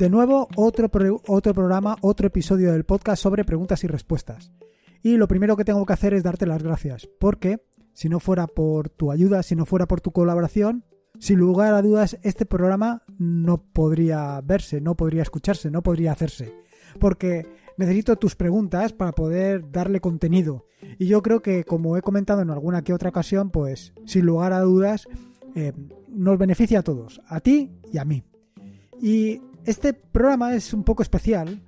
De nuevo, otro, otro programa, otro episodio del podcast sobre preguntas y respuestas. Y lo primero que tengo que hacer es darte las gracias, porque si no fuera por tu ayuda, si no fuera por tu colaboración, sin lugar a dudas, este programa no podría verse, no podría escucharse, no podría hacerse. Porque necesito tus preguntas para poder darle contenido. Y yo creo que, como he comentado en alguna que otra ocasión, pues sin lugar a dudas, eh, nos beneficia a todos, a ti y a mí. Y este programa es un poco especial,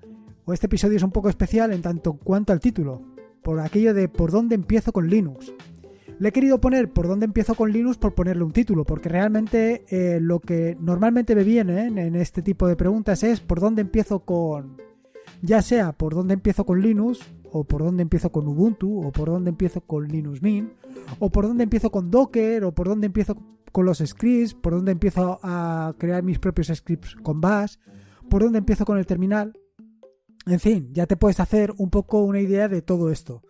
o este episodio es un poco especial en tanto cuanto al título, por aquello de por dónde empiezo con Linux. Le he querido poner por dónde empiezo con Linux por ponerle un título, porque realmente eh, lo que normalmente me viene en este tipo de preguntas es por dónde empiezo con, ya sea por dónde empiezo con Linux, o por dónde empiezo con Ubuntu, o por dónde empiezo con Linux Mint, o por dónde empiezo con Docker, o por dónde empiezo con los scripts, por dónde empiezo a crear mis propios scripts con Bash, por dónde empiezo con el terminal. En fin, ya te puedes hacer un poco una idea de todo esto.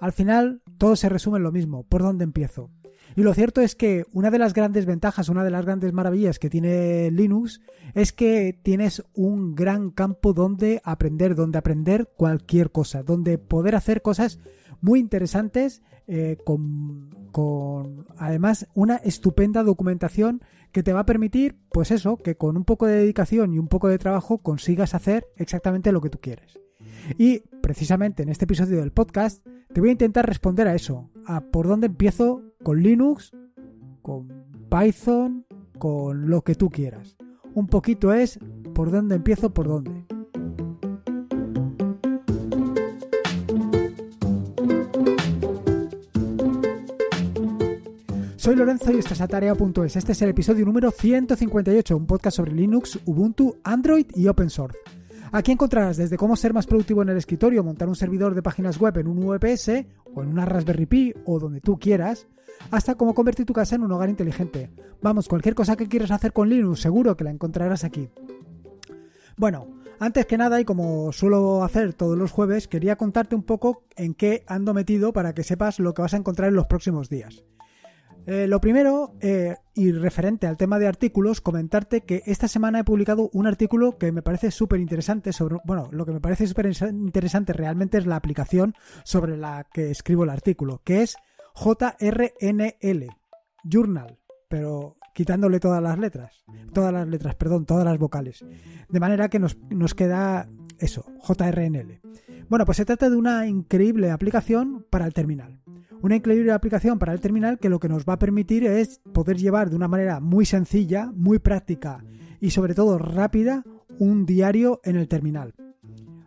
Al final, todo se resume en lo mismo, por dónde empiezo. Y lo cierto es que una de las grandes ventajas, una de las grandes maravillas que tiene Linux es que tienes un gran campo donde aprender, donde aprender cualquier cosa, donde poder hacer cosas muy interesantes eh, con, con, además una estupenda documentación que te va a permitir, pues eso, que con un poco de dedicación y un poco de trabajo consigas hacer exactamente lo que tú quieres. Y precisamente en este episodio del podcast te voy a intentar responder a eso, a por dónde empiezo con Linux, con Python, con lo que tú quieras. Un poquito es por dónde empiezo, por dónde. Soy Lorenzo y esto es Atarea.es. Este es el episodio número 158, un podcast sobre Linux, Ubuntu, Android y Open Source. Aquí encontrarás desde cómo ser más productivo en el escritorio, montar un servidor de páginas web en un VPS o en una Raspberry Pi o donde tú quieras, hasta cómo convertir tu casa en un hogar inteligente. Vamos, cualquier cosa que quieras hacer con Linux, seguro que la encontrarás aquí. Bueno, antes que nada, y como suelo hacer todos los jueves, quería contarte un poco en qué ando metido para que sepas lo que vas a encontrar en los próximos días. Eh, lo primero, eh, y referente al tema de artículos, comentarte que esta semana he publicado un artículo que me parece súper interesante sobre, bueno, lo que me parece súper interesante realmente es la aplicación sobre la que escribo el artículo, que es JRNL, Journal, pero quitándole todas las letras, todas las letras, perdón, todas las vocales. De manera que nos, nos queda eso, JRNL. Bueno, pues se trata de una increíble aplicación para el terminal una increíble aplicación para el terminal que lo que nos va a permitir es poder llevar de una manera muy sencilla, muy práctica y sobre todo rápida un diario en el terminal.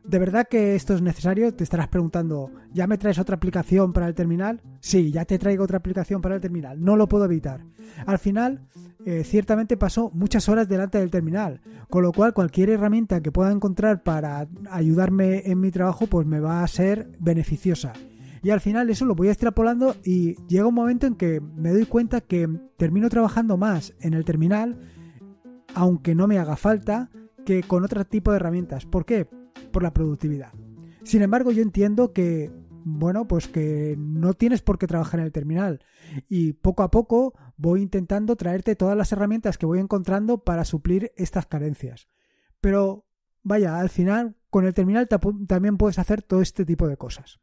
¿De verdad que esto es necesario? Te estarás preguntando, ¿ya me traes otra aplicación para el terminal? Sí, ya te traigo otra aplicación para el terminal, no lo puedo evitar. Al final, eh, ciertamente pasó muchas horas delante del terminal, con lo cual cualquier herramienta que pueda encontrar para ayudarme en mi trabajo, pues me va a ser beneficiosa. Y al final eso lo voy extrapolando y llega un momento en que me doy cuenta que termino trabajando más en el terminal, aunque no me haga falta, que con otro tipo de herramientas. ¿Por qué? Por la productividad. Sin embargo, yo entiendo que, bueno, pues que no tienes por qué trabajar en el terminal. Y poco a poco voy intentando traerte todas las herramientas que voy encontrando para suplir estas carencias. Pero, vaya, al final, con el terminal también puedes hacer todo este tipo de cosas.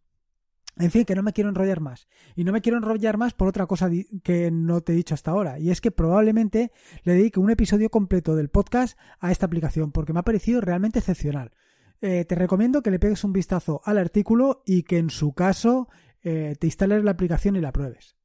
En fin, que no me quiero enrollar más. Y no me quiero enrollar más por otra cosa que no te he dicho hasta ahora. Y es que probablemente le dedique un episodio completo del podcast a esta aplicación, porque me ha parecido realmente excepcional. Eh, te recomiendo que le pegues un vistazo al artículo y que en su caso eh, te instales la aplicación y la pruebes.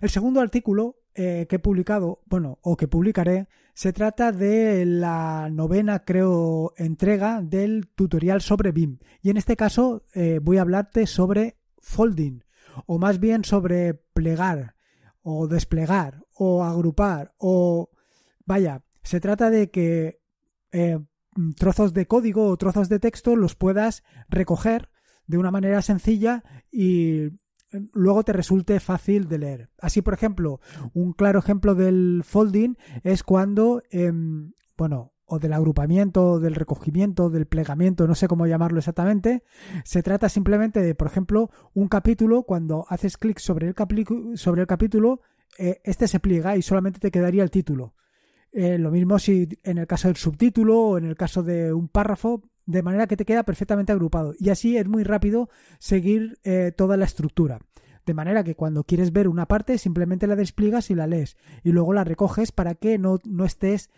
El segundo artículo eh, que he publicado, bueno, o que publicaré, se trata de la novena, creo, entrega del tutorial sobre BIM. Y en este caso voy a hablarte sobre folding, o más bien sobre plegar, o desplegar, o agrupar, o... Vaya, se trata de que eh, trozos de código o trozos de texto los puedas recoger de una manera sencilla y eh, luego te resulte fácil de leer. Así, por ejemplo, un claro ejemplo del folding es cuando, em, bueno, o del agrupamiento, del recogimiento, del plegamiento, no sé cómo llamarlo exactamente. Se trata simplemente de, por ejemplo, un capítulo, cuando haces clic sobre el, sobre el capítulo, eh, este se pliega y solamente te quedaría el título. Eh, lo mismo si en el caso del subtítulo o en el caso de un párrafo, de manera que te queda perfectamente agrupado. Y así es muy rápido seguir eh, toda la estructura. De manera que cuando quieres ver una parte, simplemente la despliegas y la lees. Y luego la recoges para que no, no estés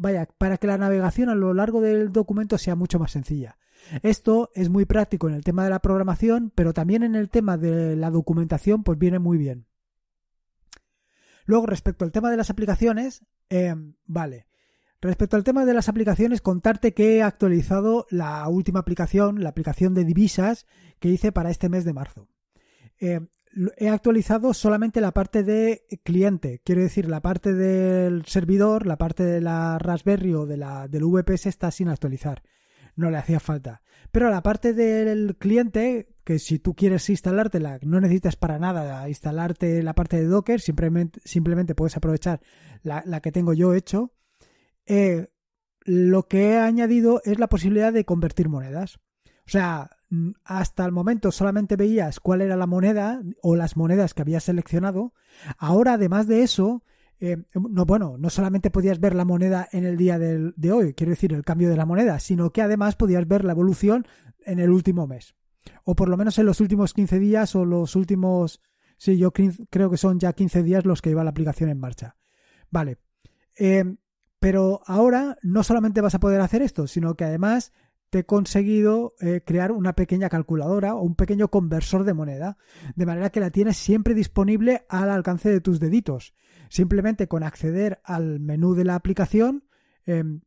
vaya, para que la navegación a lo largo del documento sea mucho más sencilla. Esto es muy práctico en el tema de la programación, pero también en el tema de la documentación, pues viene muy bien. Luego, respecto al tema de las aplicaciones, eh, vale. Respecto al tema de las aplicaciones, contarte que he actualizado la última aplicación, la aplicación de divisas que hice para este mes de marzo. Eh, he actualizado solamente la parte de cliente, quiero decir, la parte del servidor, la parte de la Raspberry o de la, del VPS está sin actualizar. No le hacía falta. Pero la parte del cliente, que si tú quieres instalártela, no necesitas para nada instalarte la parte de Docker, simplemente, puedes aprovechar la, que tengo yo hecho. Eh, lo que he añadido es la posibilidad de convertir monedas. O sea, Mm, hasta el momento solamente veías cuál era la moneda o las monedas que habías seleccionado. Ahora, además de eso, eh, em, no, bueno, no solamente podías ver la moneda en el día de hoy, quiero decir, el cambio de la moneda, sino que además podías ver la evolución en el último mes. O por lo menos en los últimos 15 días o los últimos... Sí, yo creo que son ya 15 días los que iba la aplicación en marcha. Vale. Em, pero ahora no solamente vas a poder hacer esto, sino que además te he conseguido eh, crear una pequeña calculadora o un pequeño conversor de moneda, de manera que la tienes siempre disponible al alcance de tus deditos. Simplemente con acceder al menú de la aplicación, em,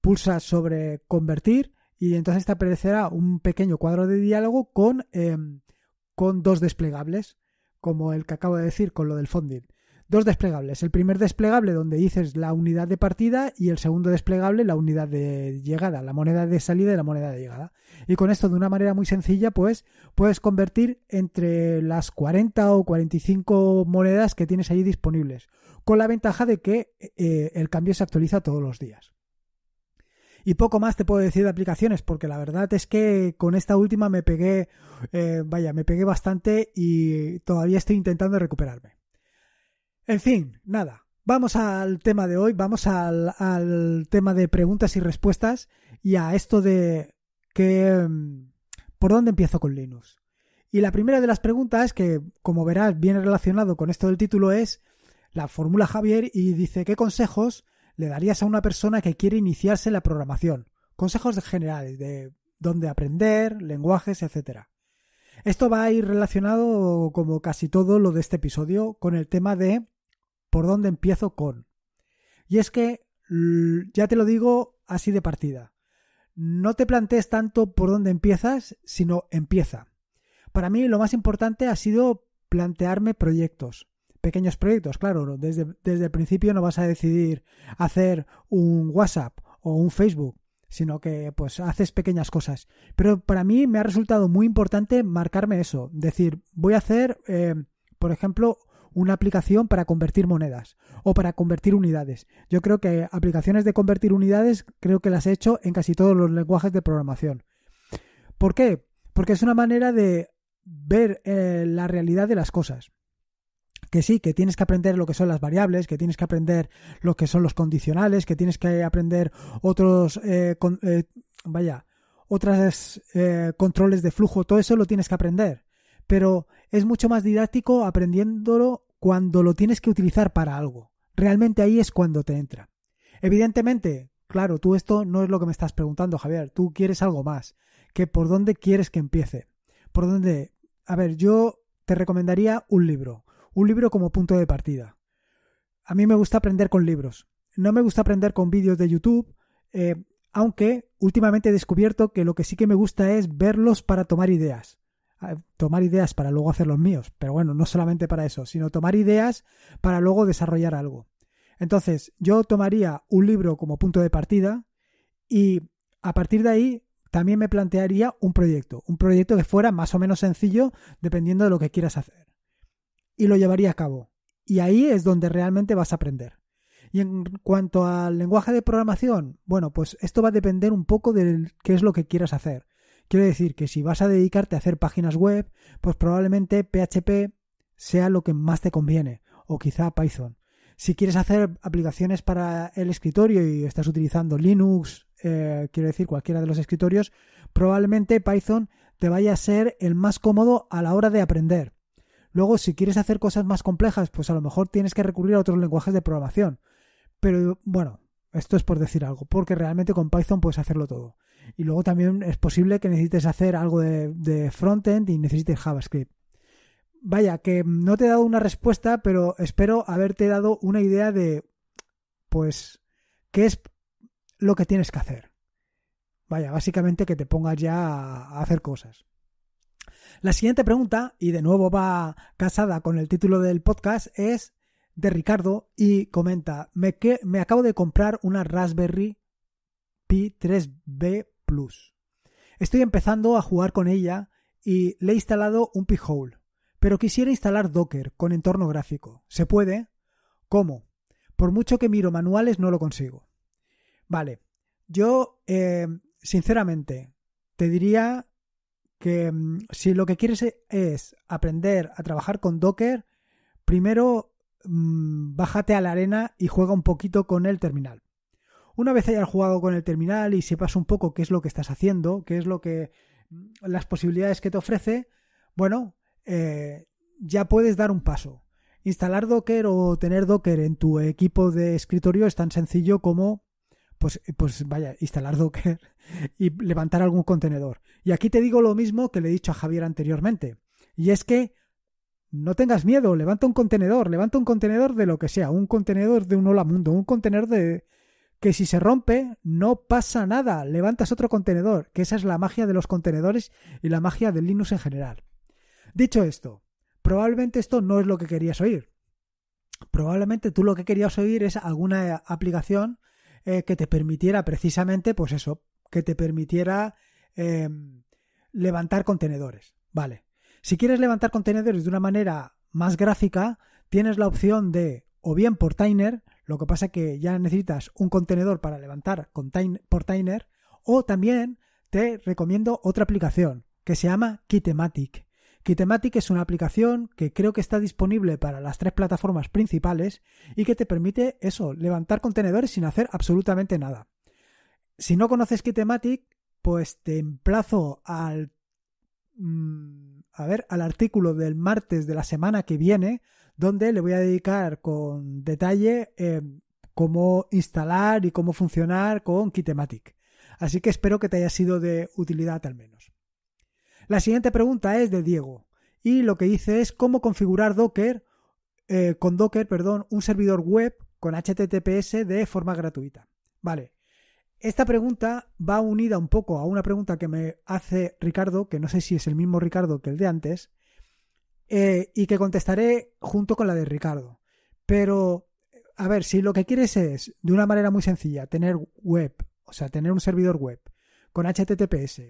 pulsa pulsas sobre convertir y entonces te aparecerá un pequeño cuadro de diálogo con, em, con dos desplegables, como el que acabo de decir con lo del funding dos desplegables. El primer desplegable donde dices la unidad de partida y el segundo desplegable la unidad de llegada, la moneda de salida y la moneda de llegada. Y con esto de una manera muy sencilla pues puedes convertir entre las 40 o 45 monedas que tienes allí disponibles, con la ventaja de que eh, el cambio se actualiza todos los días. Y poco más te puedo decir de aplicaciones, porque la verdad es que con esta última me pegué, eh, vaya, me pegué bastante y todavía estoy intentando recuperarme. En fin, nada. Vamos al tema de hoy, vamos al, tema de preguntas y respuestas y a esto de que em, por dónde empiezo con Linux. Y la primera de las preguntas, que como verás viene relacionado con esto del título, es la fórmula Javier y dice ¿qué consejos le darías a una persona que quiere iniciarse en la programación? Consejos generales de dónde aprender, lenguajes, etc. Esto va a ir relacionado, como casi todo lo de este episodio, con el tema de por dónde empiezo con. Y es que, ya te lo digo así de partida, no te plantees tanto por dónde empiezas, sino empieza. Para mí lo más importante ha sido plantearme proyectos, pequeños proyectos, claro, desde, el principio no vas a decidir hacer un WhatsApp o un Facebook, sino que pues haces pequeñas cosas. Pero para mí me ha resultado muy importante marcarme eso, decir, voy a hacer, eh, por ejemplo, una aplicación para convertir monedas o para convertir unidades. Yo creo que aplicaciones de convertir unidades creo que las he hecho en casi todos los lenguajes de programación. ¿Por qué? Porque es una manera de ver eh, la realidad de las cosas. Que sí, que tienes que aprender lo que son las variables, que tienes que aprender lo que son los condicionales, que tienes que aprender otros, eh, eh, otros controles de flujo, todo eso lo tienes que aprender. Pero es mucho más didáctico aprendiéndolo cuando lo tienes que utilizar para algo. Realmente ahí es cuando te entra. Evidentemente, claro, tú esto no es lo que me estás preguntando, Javier. Tú quieres algo más. Que por dónde quieres que empiece. Por dónde. A ver, yo te recomendaría un libro. Un libro como punto de partida. A mí me gusta aprender con libros. No me gusta aprender con vídeos de YouTube. Eh, aunque últimamente he descubierto que lo que sí que me gusta es verlos para tomar ideas tomar ideas para luego hacer los míos, pero bueno, no solamente para eso, sino tomar ideas para luego desarrollar algo. Entonces, yo tomaría un libro como punto de partida y a partir de ahí también me plantearía un proyecto, un proyecto que fuera más o menos sencillo dependiendo de lo que quieras hacer. Y lo llevaría a cabo. Y ahí es donde realmente vas a aprender. Y en cuanto al lenguaje de programación, bueno, pues esto va a depender un poco de qué es lo que quieras hacer. Quiero decir que si vas a dedicarte a hacer páginas web, pues probablemente PHP sea lo que más te conviene, o quizá Python. Si quieres hacer aplicaciones para el escritorio y estás utilizando Linux, eh, quiero decir cualquiera de los escritorios, probablemente Python te vaya a ser el más cómodo a la hora de aprender. Luego, si quieres hacer cosas más complejas, pues a lo mejor tienes que recurrir a otros lenguajes de programación. Pero bueno, esto es por decir algo, porque realmente con Python puedes hacerlo todo. Y luego también es posible que necesites hacer algo de, frontend y necesites JavaScript. Vaya, que no te he dado una respuesta, pero espero haberte dado una idea de, pues, qué es lo que tienes que hacer. Vaya, básicamente que te pongas ya a hacer cosas. La siguiente pregunta, y de nuevo va casada con el título del podcast, es de Ricardo y comenta, me, me acabo de comprar una Raspberry Pi 3B Plus. Estoy empezando a jugar con ella y le he instalado un p pero quisiera instalar Docker con entorno gráfico. ¿Se puede? ¿Cómo? Por mucho que miro manuales no lo consigo. Vale, yo em, sinceramente te diría que em, si lo que quieres e-, es aprender a trabajar con Docker, primero mm, bájate a la arena y juega un poquito con el terminal. Una vez hayas jugado con el terminal y sepas un poco qué es lo que estás haciendo, qué es lo que. Mm, las posibilidades que te ofrece, bueno, eh, ya puedes dar un paso. Instalar Docker o tener Docker en tu equipo de escritorio es tan sencillo como pues, eh, pues, vaya, instalar Docker y levantar algún contenedor. Y aquí te digo lo mismo que le he dicho a Javier anteriormente. Y es que no tengas miedo, levanta un contenedor, levanta un contenedor de lo que sea, un contenedor de un hola mundo, un contenedor de, que si se rompe no pasa nada, levantas otro contenedor, que esa es la magia de los contenedores y la magia de Linux en general. Dicho esto, probablemente esto no es lo que querías oír. Probablemente tú lo que querías oír es alguna eh, aplicación eh, que te permitiera precisamente, pues eso, que te permitiera em, levantar contenedores. Vale. Si quieres levantar contenedores de una manera más gráfica, tienes la opción de o bien por Tiner, lo que pasa es que ya necesitas un contenedor para levantar por Portainer o también te recomiendo otra aplicación que se llama Kitematic. Kitematic es una aplicación que creo que está disponible para las tres plataformas principales y que te permite eso, levantar contenedores sin hacer absolutamente nada. Si no conoces Kitematic, pues te emplazo al mm, a ver, al artículo del martes de la semana que viene, donde le voy a dedicar con detalle eh, cómo instalar y cómo funcionar con Kitematic. Así que espero que te haya sido de utilidad al menos. La siguiente pregunta es de Diego y lo que dice es cómo configurar Docker eh, con Docker, perdón, un servidor web con HTTPS de forma gratuita. Vale. Esta pregunta va unida un poco a una pregunta que me hace Ricardo, que no sé si es el mismo Ricardo que el de antes, eh, y que contestaré junto con la de Ricardo. Pero, a ver, si lo que quieres es, de una manera muy sencilla, tener web, o sea, tener un servidor web con HTTPS,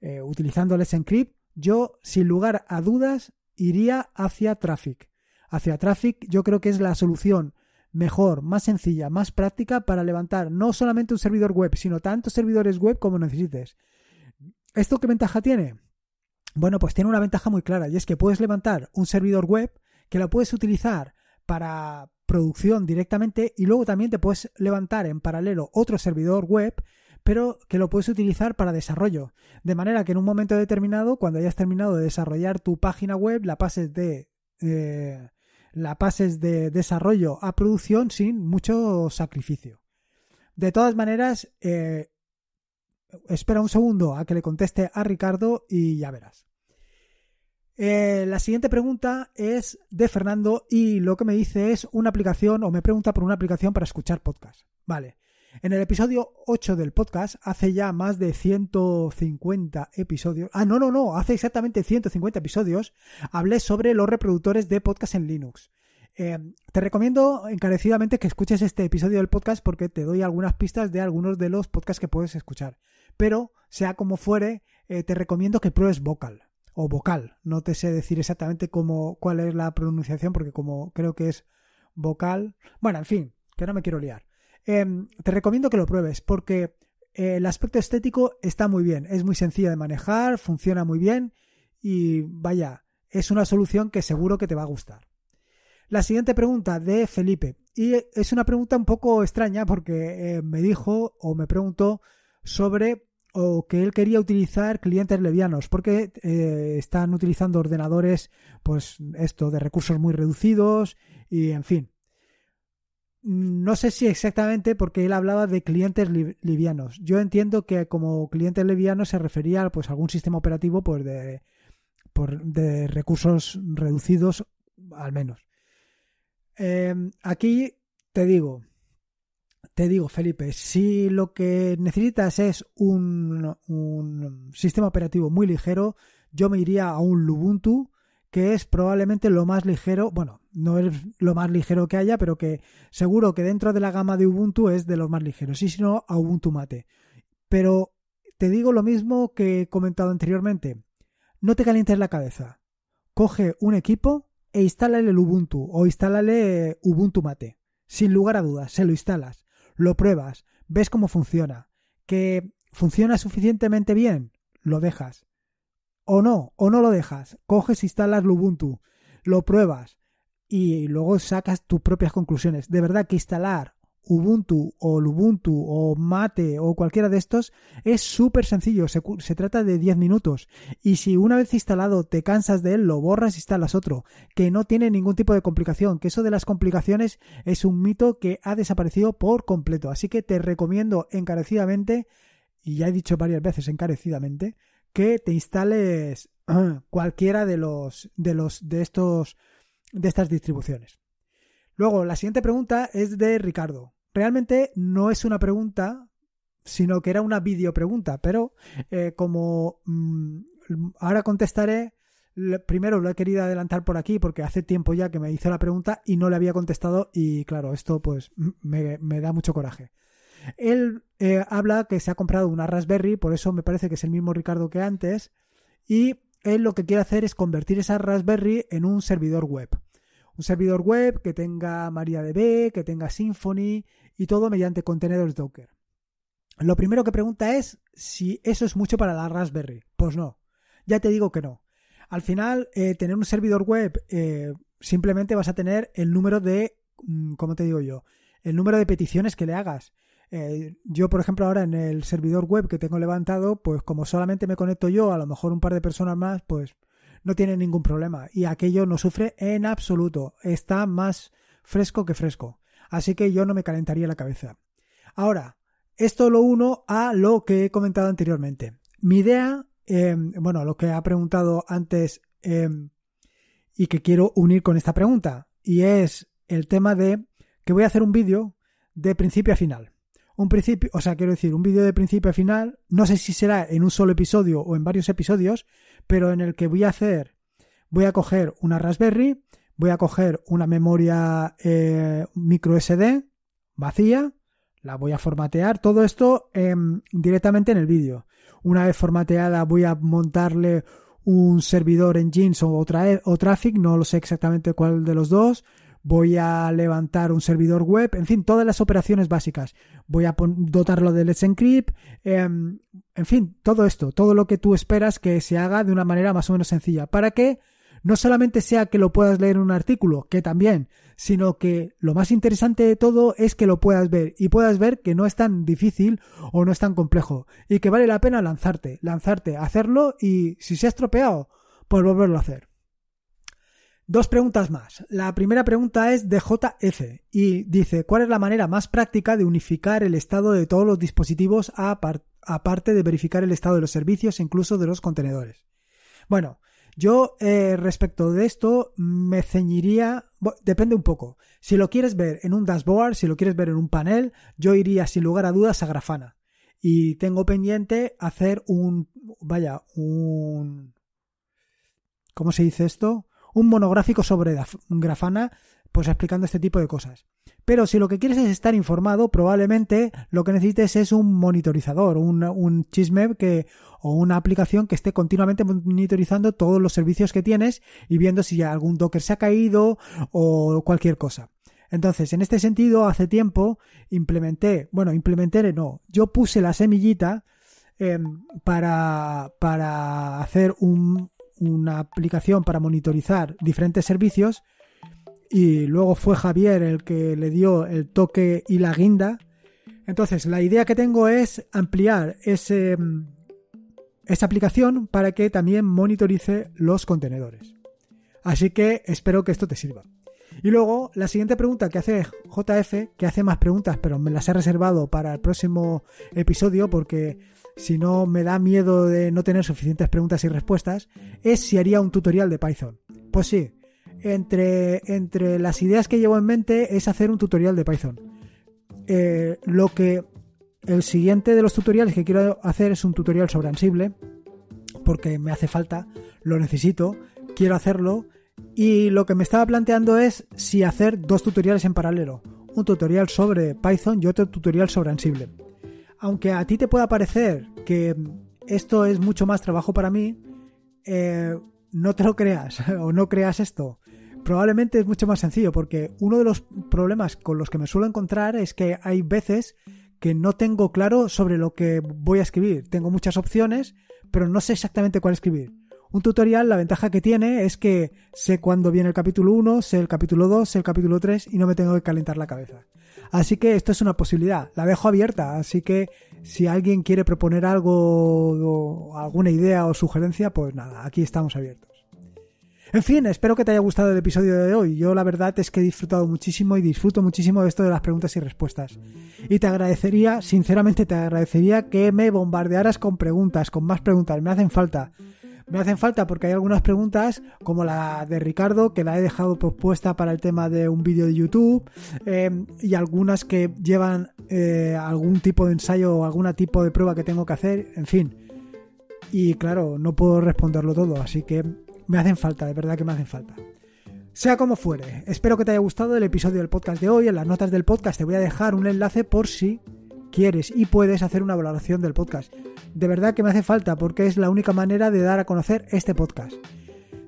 eh, utilizando Let's Encrypt, yo, sin lugar a dudas, iría hacia Traffic. Hacia Traffic yo creo que es la solución mejor, más sencilla, más práctica para levantar no solamente un servidor web, sino tantos servidores web como necesites. ¿Esto qué ventaja tiene? Bueno, pues tiene una ventaja muy clara y es que puedes levantar un servidor web que lo puedes utilizar para producción directamente y luego también te puedes levantar en paralelo otro servidor web pero que lo puedes utilizar para desarrollo. De manera que en un momento determinado, cuando hayas terminado de desarrollar tu página web, la pases de... Eh, la pases de desarrollo a producción sin mucho sacrificio. De todas maneras, eh, espera un segundo a que le conteste a Ricardo y ya verás. Eh, la siguiente pregunta es de Fernando y lo que me dice es una aplicación o me pregunta por una aplicación para escuchar podcast. Vale. En el episodio 8 del podcast, hace ya más de 150 episodios. Ah, no, no, no, hace exactamente 150 episodios, hablé sobre los reproductores de podcast en Linux. Eh, te recomiendo encarecidamente que escuches este episodio del podcast porque te doy algunas pistas de algunos de los podcasts que puedes escuchar. Pero, sea como fuere, eh, te recomiendo que pruebes vocal o vocal. No te sé decir exactamente cómo, cuál es la pronunciación porque como creo que es vocal. Bueno, en fin, que no me quiero liar. Em, te recomiendo que lo pruebes porque eh, el aspecto estético está muy bien, es muy sencilla de manejar, funciona muy bien y vaya, es una solución que seguro que te va a gustar. La siguiente pregunta de Felipe. Y es una pregunta un poco extraña porque eh, me dijo o me preguntó sobre o que él quería utilizar clientes levianos porque eh, están utilizando ordenadores pues esto de recursos muy reducidos y en fin no sé si exactamente porque él hablaba de clientes livianos yo entiendo que como clientes livianos se refería pues, a algún sistema operativo pues por, de recursos reducidos al menos Em, aquí te digo, te digo, Felipe, si lo que necesitas es un, sistema operativo muy ligero, yo me iría a un Lubuntu, que es probablemente lo más ligero, bueno, no es lo más ligero que haya, pero que seguro que dentro de la gama de Ubuntu es de los más ligeros, y si no, a Ubuntu Mate. Pero te digo lo mismo que he comentado anteriormente, no te calientes la cabeza, coge un equipo e instálale el Ubuntu o instálale eh, Ubuntu Mate. Sin lugar a dudas, se lo instalas, lo pruebas, ves cómo funciona, que funciona suficientemente bien, lo dejas. O no, o no lo dejas, coges, instalas el Ubuntu, lo pruebas y luego sacas tus propias conclusiones. De verdad que instalar Ubuntu o Lubuntu o Mate o cualquiera de estos, es súper sencillo, se, trata de 10 minutos. Y si una vez instalado te cansas de él, lo borras y instalas otro, que no tiene ningún tipo de complicación, que eso de las complicaciones es un mito que ha desaparecido por completo. Así que te recomiendo encarecidamente, y ya he dicho varias veces encarecidamente, que te instales cualquiera de los de los de estos de estas distribuciones. Luego, la siguiente pregunta es de Ricardo. Realmente no es una pregunta, sino que era una pregunta, pero eh, como mm, ahora contestaré, primero lo he querido adelantar por aquí porque hace tiempo ya que me hizo la pregunta y no le había contestado y claro, esto pues me, da mucho coraje. Él eh, habla que se ha comprado una Raspberry, por eso me parece que es el mismo Ricardo que antes, y él lo que quiere hacer es convertir esa Raspberry en un servidor web. Un servidor web que tenga MariaDB, que tenga Symfony y todo mediante contenedores Docker. Lo primero que pregunta es si eso es mucho para la Raspberry. Pues no, ya te digo que no. Al final, eh, tener un servidor web, eh, simplemente vas a tener el número de, mm, ¿cómo te digo yo? El número de peticiones que le hagas. Eh, yo, por ejemplo, ahora en el servidor web que tengo levantado, pues como solamente me conecto yo, a lo mejor un par de personas más, pues no tiene ningún problema y aquello no sufre en absoluto, está más fresco que fresco, así que yo no me calentaría la cabeza. Ahora, esto lo uno a lo que he comentado anteriormente. Mi idea, em, bueno, lo que ha preguntado antes em, y que quiero unir con esta pregunta, y es el tema de que voy a hacer un vídeo de principio a final un principio, o sea, quiero decir, un vídeo de principio a final, no sé si será en un solo episodio o en varios episodios, pero en el que voy a hacer, voy a coger una Raspberry, voy a coger una memoria eh, micro SD vacía, la voy a formatear, todo esto em, directamente en el vídeo. Una vez formateada voy a montarle un servidor en Jeans o, eh, o Traffic, no lo sé exactamente cuál de los dos, voy a levantar un servidor web, en fin, todas las operaciones básicas. Voy a dotarlo de Let's Encrypt, em, en fin, todo esto, todo lo que tú esperas que se haga de una manera más o menos sencilla, para que no solamente sea que lo puedas leer en un artículo, que también, sino que lo más interesante de todo es que lo puedas ver y puedas ver que no es tan difícil o no es tan complejo y que vale la pena lanzarte, lanzarte, hacerlo y si se ha estropeado, pues volverlo a hacer. Dos preguntas más. La primera pregunta es de JF y dice, ¿cuál es la manera más práctica de unificar el estado de todos los dispositivos aparte de verificar el estado de los servicios e incluso de los contenedores? Bueno, yo eh, respecto de esto me ceñiría, depende un poco. Si lo quieres ver en un dashboard, si lo quieres ver en un panel, yo iría sin lugar a dudas a Grafana. Y tengo pendiente hacer un, vaya, un... ¿Cómo se dice esto? un monográfico sobre Grafana, pues explicando este tipo de cosas. Pero si lo que quieres es estar informado, probablemente lo que necesites es un monitorizador, un, un chisme que, o una aplicación que esté continuamente monitorizando todos los servicios que tienes y viendo si algún Docker se ha caído o cualquier cosa. Entonces, en este sentido, hace tiempo implementé, bueno, implementé, no, yo puse la semillita em, para hacer un, una aplicación para monitorizar diferentes servicios y luego fue Javier el que le dio el toque y la guinda. Entonces, la idea que tengo es ampliar ese, mm, esa aplicación para que también monitorice los contenedores. Así que espero que esto te sirva. Y luego, la siguiente pregunta que hace JF, que hace más preguntas, pero me las he reservado para el próximo episodio porque si no me da miedo de no tener suficientes preguntas y respuestas, es si haría un tutorial de Python. Pues sí, entre, las ideas que llevo en mente es hacer un tutorial de Python. Eh, lo que el siguiente de los tutoriales que quiero hacer es un tutorial sobre Ansible, porque me hace falta, lo necesito, quiero hacerlo. Y lo que me estaba planteando es si hacer dos tutoriales en paralelo. Un tutorial sobre Python y otro tutorial sobre Ansible aunque a ti te pueda parecer que esto es mucho más trabajo para mí, eh, no te lo creas o no creas esto. Probablemente es mucho más sencillo porque uno de los problemas con los que me suelo encontrar es que hay veces que no tengo claro sobre lo que voy a escribir. Tengo muchas opciones, pero no sé exactamente cuál escribir. Un tutorial, la ventaja que tiene es que sé cuándo viene el capítulo 1, sé el capítulo 2, sé el capítulo 3 y no me tengo que calentar la cabeza. Así que esto es una posibilidad, la dejo abierta, así que si alguien quiere proponer algo, alguna idea o sugerencia, pues nada, aquí estamos abiertos. En fin, espero que te haya gustado el episodio de hoy. Yo la verdad es que he disfrutado muchísimo y disfruto muchísimo de esto de las preguntas y respuestas. Y te agradecería, sinceramente te agradecería que me bombardearas con preguntas, con más preguntas, me hacen falta me hacen falta porque hay algunas preguntas, como la de Ricardo, que la he dejado propuesta para el tema de un vídeo de YouTube, em, y algunas que llevan eh, algún tipo de ensayo o algún tipo de prueba que tengo que hacer, en fin. Y claro, no puedo responderlo todo, así que me hacen falta, de verdad que me hacen falta. Sea como fuere, espero que te haya gustado el episodio del podcast de hoy. En las notas del podcast te voy a dejar un enlace por si quieres y puedes hacer una valoración del podcast. De verdad que me hace falta porque es la única manera de dar a conocer este podcast.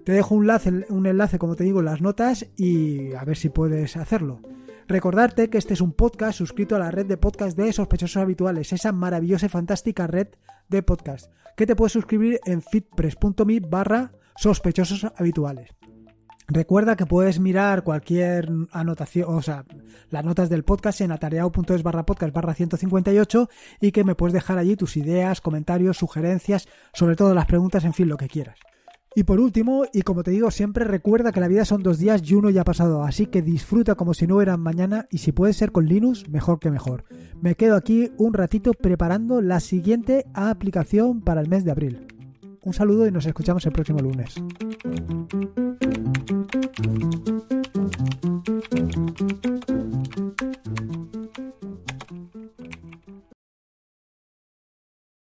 Te dejo un enlace, un enlace, como te digo, en las notas y a ver si puedes hacerlo. Recordarte que este es un podcast suscrito a la red de podcast de sospechosos habituales, esa maravillosa y fantástica red de podcast, que te puedes suscribir en fitpress.me barra sospechosos habituales. Recuerda que puedes mirar cualquier anotación, o sea, las notas del podcast en atareado.es barra podcast barra 158 y que me puedes dejar allí tus ideas, comentarios, sugerencias, sobre todo las preguntas, en fin, lo que quieras. Y por último, y como te digo siempre, recuerda que la vida son dos días y uno ya ha pasado, así que disfruta como si no hubiera mañana y si puedes ser con Linux, mejor que mejor. Me quedo aquí un ratito preparando la siguiente aplicación para el mes de abril. Un saludo y nos escuchamos el próximo lunes.